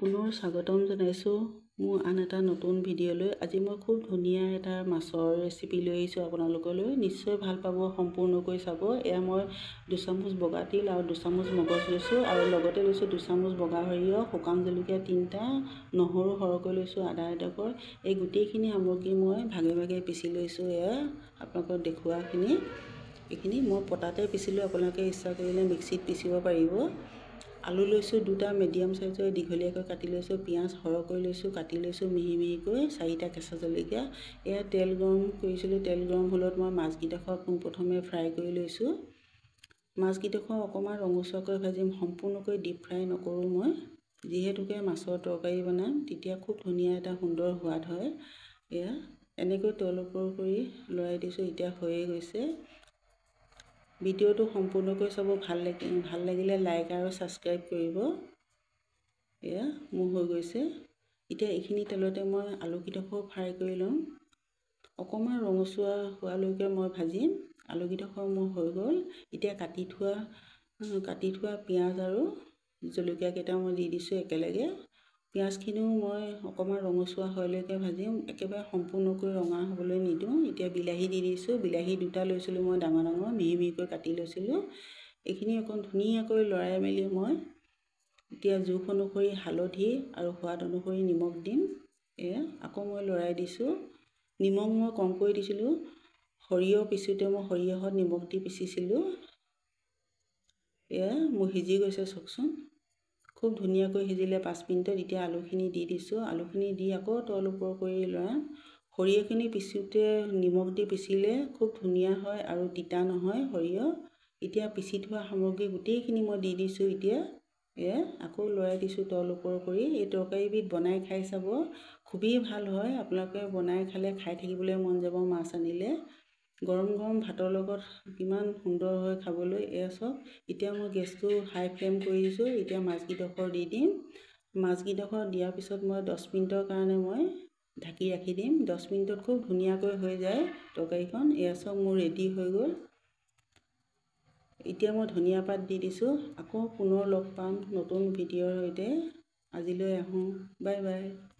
পুনৰ স্বাগতম জনাইছোঁ মোৰ আন এটা নতুন ভিডিঅ'লৈ আজি মই খুব ধুনীয়া এটা মাছৰ ৰেচিপি লৈ আহিছোঁ আপোনালোকলৈ নিশ্চয় ভাল পাব সম্পূৰ্ণকৈ চাব এয়া মই দুচামুচ বগা তিল আৰু দুচামুচ মগজ লৈছোঁ আৰু লগতে লৈছোঁ দুচামুচ বগা সৰিয়হ শুকান জলকীয়া তিনিটা নহৰু সৰহকৈ লৈছোঁ আদা এডোখৰ এই গোটেইখিনি সামগ্ৰী মই ভাগে ভাগে পিচি লৈছোঁ এয়া আপোনালোকক দেখুৱাখিনি এইখিনি মই পতাতে পিচিলোঁ আপোনালোকে ইচ্ছা কৰিলে মিক্সিত পিচিব পাৰিব আলু লৈছোঁ দুটা মিডিয়াম চাইজৰ দীঘলীয়াকৈ কাটি লৈছোঁ পিঁয়াজ সৰহকৈ লৈছোঁ কাটি লৈছোঁ মিহি মিহিকৈ চাৰিটা কেঁচা জলকীয়া এয়া তেল গৰম কৰিছিলোঁ তেল গৰম হ'লত মই মাছকেইডোখৰ পোনপ্ৰথমে ফ্ৰাই কৰি লৈছোঁ মাছকেইডোখৰ অকণমান ৰঙচুৱাকৈ ভাজিম সম্পূৰ্ণকৈ ডিপ ফ্ৰাই নকৰোঁ মই যিহেতুকে মাছৰ তৰকাৰী বনাম তেতিয়া খুব ধুনীয়া এটা সুন্দৰ সোৱাদ হয় এয়া এনেকৈ তল ওপৰ কৰি লৰাই দিছোঁ এতিয়া হৈয়ে গৈছে ভিডিঅ'টো সম্পূৰ্ণকৈ চাব ভাল লাগি ভাল লাগিলে লাইক আৰু ছাবস্ক্ৰাইব কৰিব এয়া মোৰ হৈ গৈছে এতিয়া এইখিনি তেলতে মই আলুকেইডোখৰ ফ্ৰাই কৰি ল'ম অকণমান ৰঙচুৱা হোৱালৈকে মই ভাজিম আলুকেইডোখৰ মোৰ হৈ গ'ল এতিয়া কাটি থোৱা কাটি থোৱা পিঁয়াজ আৰু জলকীয়াকেইটা মই দি দিছোঁ একেলগে পিঁয়াজখিনিও মই অকণমান ৰঙচুৱা হোৱালৈকে ভাজিম একেবাৰে সম্পূৰ্ণকৈ ৰঙা হ'বলৈ নিদিওঁ এতিয়া বিলাহী দি দিছোঁ বিলাহী দুটা লৈছিলোঁ মই ডাঙৰ ডাঙৰ মিহি মিহিকৈ কাটি লৈছিলোঁ এইখিনি অকণ ধুনীয়াকৈ লৰাই মেলি মই এতিয়া জোখ অনুসৰি হালধি আৰু সোৱাদ অনুসৰি নিমখ দিম এয়া আকৌ মই লৰাই দিছোঁ নিমখ মই কমকৈ দিছিলোঁ সৰিয়হ পিছোঁতে মই সৰিয়হত নিমখ দি পিচিছিলোঁ এয়া মোৰ সিজি গৈছে চাওকচোন খুব ধুনীয়াকৈ সিজিলে পাঁচ মিনিটত এতিয়া আলুখিনি দি দিছোঁ আলুখিনি দি আকৌ তল ওপৰ কৰি লোৱা সৰিয়হখিনি পিচোঁতে নিমখ দি পিচিলে খুব ধুনীয়া হয় আৰু তিতা নহয় সৰিয়হ এতিয়া পিচি থোৱা সামগ্ৰী গোটেইখিনি মই দি দিছোঁ এতিয়া এ আকৌ লৰাই দিছোঁ তল ওপৰ কৰি এই তৰকাৰীবিধ বনাই খাই চাব খুবেই ভাল হয় আপোনালোকে বনাই খালে খাই থাকিবলৈ মন যাব মাছ আনিলে গৰম গৰম ভাতৰ লগত কিমান সুন্দৰ হয় খাবলৈ এয়া চাওক এতিয়া মই গেছটো হাই ফ্লেম কৰি দিছোঁ এতিয়া মাছকেইডোখৰ দি দিম মাছকেইডোখৰ দিয়াৰ পিছত মই দহ মিনিটৰ কাৰণে মই ঢাকি ৰাখি দিম দহ মিনিটত খুব ধুনীয়াকৈ হৈ যায় তৰকাৰীখন এয়া চাওক মোৰ ৰেডি হৈ গ'ল এতিয়া মই ধনিয়া পাত দি দিছোঁ আকৌ পুনৰ লগ পাম নতুন ভিডিঅ'ৰ সৈতে আজিলৈ আহোঁ বাই বাই